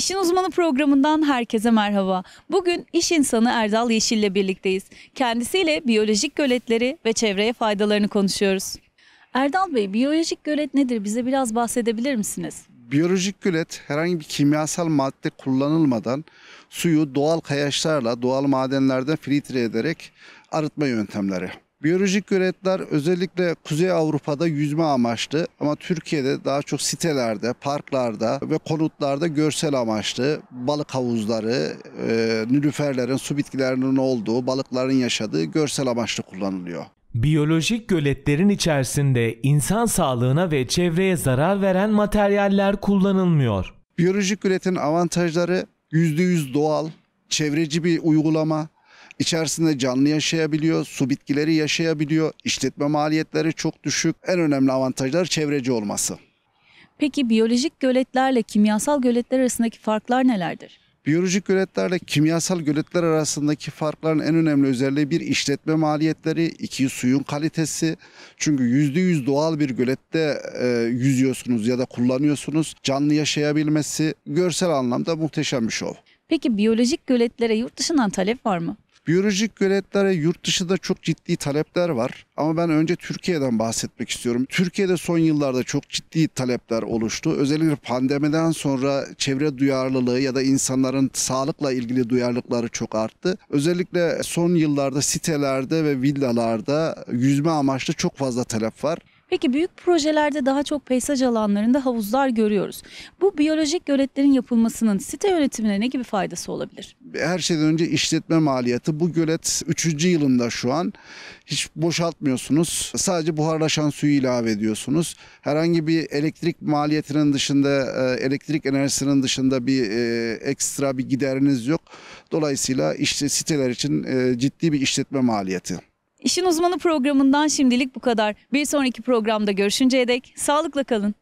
İşin Uzmanı programından herkese merhaba. Bugün iş insanı Erdal Yeşil ile birlikteyiz. Kendisiyle biyolojik göletleri ve çevreye faydalarını konuşuyoruz. Erdal Bey, biyolojik gölet nedir? Bize biraz bahsedebilir misiniz? Biyolojik gölet herhangi bir kimyasal madde kullanılmadan suyu doğal kayaçlarla, doğal madenlerden filtre ederek arıtma yöntemleri. Biyolojik göletler özellikle Kuzey Avrupa'da yüzme amaçlı ama Türkiye'de daha çok sitelerde, parklarda ve konutlarda görsel amaçlı balık havuzları, e, nülüferlerin, su bitkilerinin olduğu, balıkların yaşadığı görsel amaçlı kullanılıyor. Biyolojik göletlerin içerisinde insan sağlığına ve çevreye zarar veren materyaller kullanılmıyor. Biyolojik göletin avantajları %100 doğal, çevreci bir uygulama, İçerisinde canlı yaşayabiliyor, su bitkileri yaşayabiliyor, işletme maliyetleri çok düşük. En önemli avantajlar çevreci olması. Peki biyolojik göletlerle kimyasal göletler arasındaki farklar nelerdir? Biyolojik göletlerle kimyasal göletler arasındaki farkların en önemli özelliği bir işletme maliyetleri, iki suyun kalitesi. Çünkü yüzde yüz doğal bir gölette e, yüzüyorsunuz ya da kullanıyorsunuz. Canlı yaşayabilmesi görsel anlamda muhteşem bir şov. Peki biyolojik göletlere yurt dışından talep var mı? Biyolojik göletlere yurt dışı da çok ciddi talepler var. Ama ben önce Türkiye'den bahsetmek istiyorum. Türkiye'de son yıllarda çok ciddi talepler oluştu. Özellikle pandemiden sonra çevre duyarlılığı ya da insanların sağlıkla ilgili duyarlılıkları çok arttı. Özellikle son yıllarda sitelerde ve villalarda yüzme amaçlı çok fazla talep var. Peki büyük projelerde daha çok peysaj alanlarında havuzlar görüyoruz. Bu biyolojik göletlerin yapılmasının site yönetimine ne gibi faydası olabilir? her şeyden önce işletme maliyeti. Bu gölet 3. yılında şu an. Hiç boşaltmıyorsunuz. Sadece buharlaşan suyu ilave ediyorsunuz. Herhangi bir elektrik maliyetinin dışında, e, elektrik enerjisinin dışında bir e, ekstra bir gideriniz yok. Dolayısıyla işte siteler için e, ciddi bir işletme maliyeti. İşin Uzmanı programından şimdilik bu kadar. Bir sonraki programda görüşünceye dek sağlıkla kalın.